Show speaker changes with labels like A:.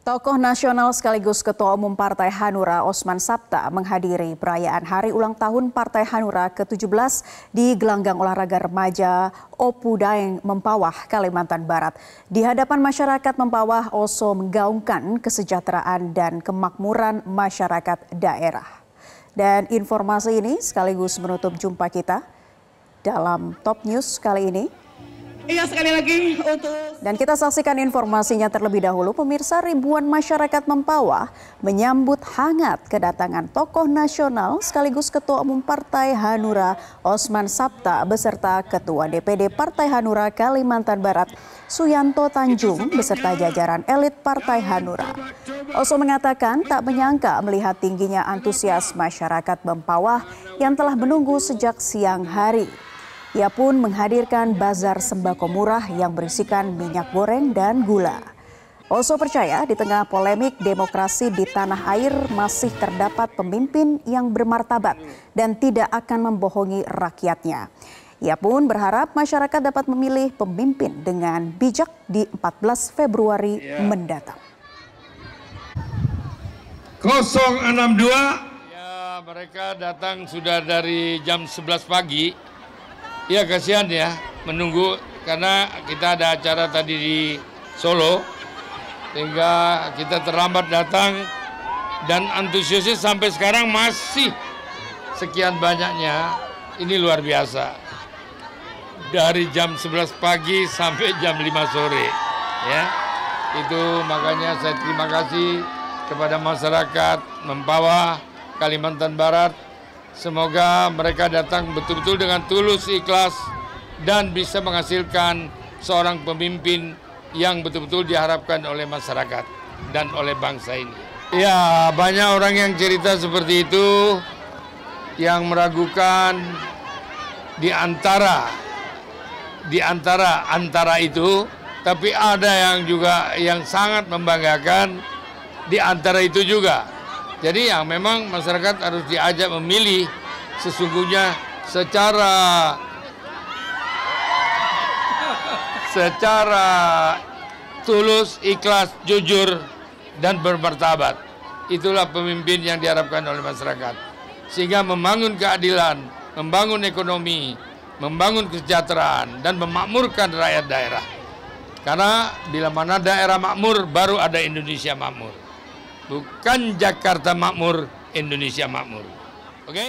A: Tokoh nasional sekaligus Ketua Umum Partai Hanura Osman Sabta menghadiri perayaan Hari Ulang Tahun Partai Hanura ke-17 di gelanggang olahraga remaja Opu Daeng Mempawah, Kalimantan Barat. Di hadapan masyarakat Mempawah, Oso menggaungkan kesejahteraan dan kemakmuran masyarakat daerah. Dan informasi ini sekaligus menutup jumpa kita dalam Top News kali ini. Iya sekali lagi untuk dan kita saksikan informasinya terlebih dahulu pemirsa ribuan masyarakat Mempawah menyambut hangat kedatangan tokoh nasional sekaligus ketua umum Partai Hanura Osman Sabta beserta ketua DPD Partai Hanura Kalimantan Barat Suyanto Tanjung beserta jajaran elit Partai Hanura. Oso mengatakan tak menyangka melihat tingginya antusias masyarakat Mempawah yang telah menunggu sejak siang hari. Ia pun menghadirkan bazar sembako murah yang berisikan minyak goreng dan gula. Oso percaya di tengah polemik demokrasi di tanah air masih terdapat pemimpin yang bermartabat dan tidak akan membohongi rakyatnya. Ia pun berharap masyarakat dapat memilih pemimpin dengan bijak di 14 Februari ya. mendatang.
B: 062 Ya, mereka datang sudah dari jam 11 pagi Iya kasihan ya menunggu karena kita ada acara tadi di Solo sehingga kita terlambat datang dan antusiasnya sampai sekarang masih sekian banyaknya ini luar biasa dari jam 11 pagi sampai jam 5 sore ya itu makanya saya terima kasih kepada masyarakat membawa Kalimantan Barat Semoga mereka datang betul-betul dengan tulus ikhlas dan bisa menghasilkan seorang pemimpin yang betul-betul diharapkan oleh masyarakat dan oleh bangsa ini. Ya, banyak orang yang cerita seperti itu yang meragukan di antara di antara antara itu, tapi ada yang juga yang sangat membanggakan di antara itu juga. Jadi yang memang masyarakat harus diajak memilih sesungguhnya secara secara tulus, ikhlas, jujur dan bermartabat. Itulah pemimpin yang diharapkan oleh masyarakat. Sehingga membangun keadilan, membangun ekonomi, membangun kesejahteraan dan memakmurkan rakyat daerah. Karena bila mana daerah makmur baru ada Indonesia makmur. Bukan Jakarta makmur, Indonesia makmur.
A: Oke? Okay?